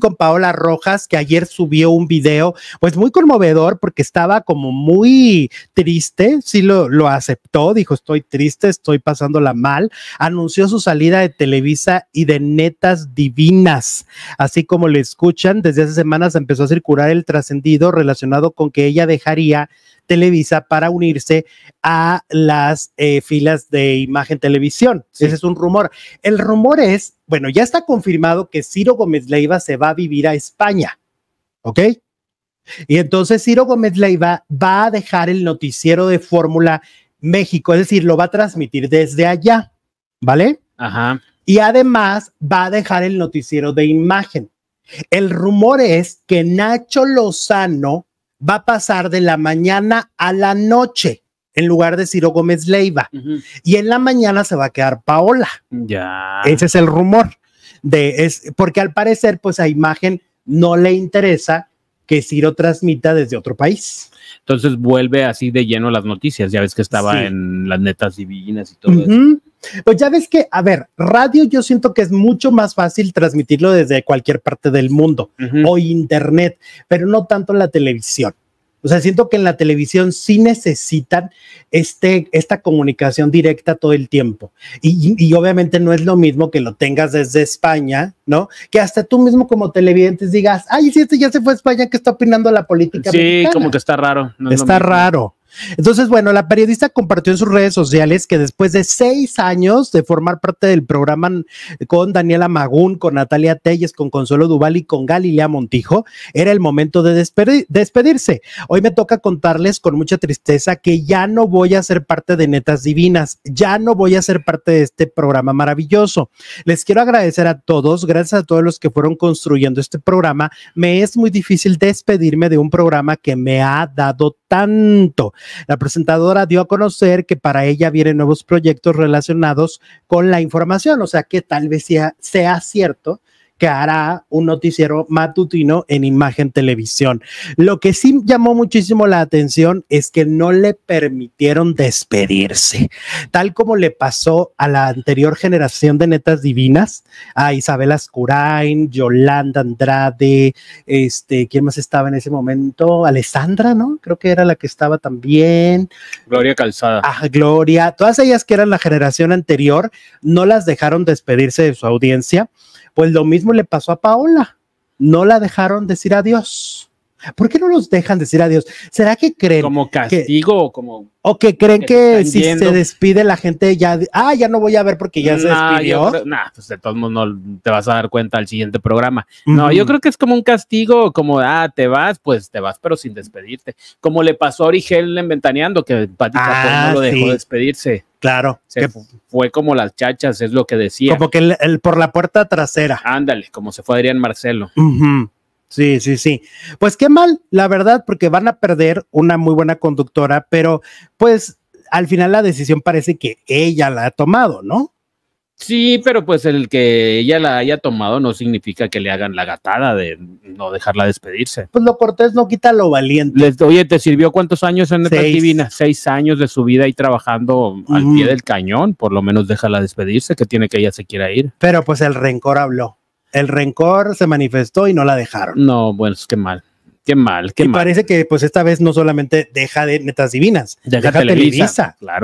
con Paola Rojas, que ayer subió un video, pues muy conmovedor, porque estaba como muy triste, sí lo, lo aceptó, dijo, estoy triste, estoy pasándola mal, anunció su salida de Televisa y de Netas Divinas, así como le escuchan, desde hace semanas empezó a circular el trascendido relacionado con que ella dejaría Televisa para unirse a las eh, filas de imagen televisión. Ese es un rumor. El rumor es, bueno, ya está confirmado que Ciro Gómez Leiva se va a vivir a España, ¿ok? Y entonces Ciro Gómez Leiva va a dejar el noticiero de Fórmula México, es decir, lo va a transmitir desde allá, ¿vale? Ajá. Y además va a dejar el noticiero de imagen. El rumor es que Nacho Lozano va a pasar de la mañana a la noche en lugar de Ciro Gómez Leiva. Y en la mañana se va a quedar Paola. Ya. Ese es el rumor. De, es, porque al parecer, pues a imagen no le interesa que Ciro transmita desde otro país. Entonces vuelve así de lleno las noticias. Ya ves que estaba en las netas divinas y todo eso. Pues ya ves que, a ver, radio yo siento que es mucho más fácil transmitirlo desde cualquier parte del mundo o internet, pero no tanto la televisión. O sea, siento que en la televisión sí necesitan este, esta comunicación directa todo el tiempo. Y, obviamente no es lo mismo que lo tengas desde España, ¿no? Que hasta tú mismo como televidentes digas, ay, si este ya se fue a España, que está opinando la política? Sí, como que está raro. está raro. Entonces, bueno, la periodista compartió en sus redes sociales que después de seis años de formar parte del programa con Daniela Magún, con Natalia Telles, con Consuelo Duval y con Galilea Montijo, era el momento de despedirse. Hoy me toca contarles con mucha tristeza que ya no voy a ser parte de Netas Divinas, ya no voy a ser parte de este programa maravilloso. Les quiero agradecer a todos, gracias a todos los que fueron construyendo este programa. Me es muy difícil despedirme de un programa que me ha dado tanto. La presentadora dio a conocer que para ella vienen nuevos proyectos relacionados con la información, o sea que tal vez sea, sea cierto que hará un noticiero matutino en imagen televisión. Lo que sí llamó muchísimo la atención es que no le permitieron despedirse, tal como le pasó a la anterior generación de netas divinas, a Isabel Ascurain, Yolanda Andrade, este, ¿quién más estaba en ese momento? Alessandra, ¿no? Creo que era la que estaba también. Gloria Calzada. Ah, Gloria, todas ellas que eran la generación anterior, no las dejaron despedirse de su audiencia pues lo mismo le pasó a Paola. No la dejaron decir adiós. ¿Por qué no los dejan decir adiós? ¿Será que creen como castigo o como o que creen que, si se despide la gente ya ah ya no voy a ver porque ya se despidió? No, nah, pues de todos modos no te vas a dar cuenta al siguiente programa. No, yo creo que es como un castigo, como ah te vas, pues te vas pero sin despedirte, como le pasó a Origen en Ventaneando que Pati pues, no ah, lo dejó despedirse. Claro. fue como las chachas, es lo que decía. Como que el, por la puerta trasera. Ándale, como se fue Adrián Marcelo. Sí, sí, sí. Pues qué mal, la verdad, porque van a perder una muy buena conductora, pero pues al final la decisión parece que ella la ha tomado, ¿no? Sí, pero pues el que ella la haya tomado no significa que le hagan la gatada de no dejarla despedirse. Pues lo cortés no quita lo valiente. oye, ¿te sirvió cuántos años en Netas Divinas? Seis años de su vida ahí trabajando al pie del cañón. Por lo menos déjala despedirse, que tiene que ella se quiera ir. Pero pues el rencor habló. El rencor se manifestó y no la dejaron. No, bueno, qué mal. Qué mal, qué y Parece que pues esta vez no solamente deja de netas divinas, deja, deja Claro.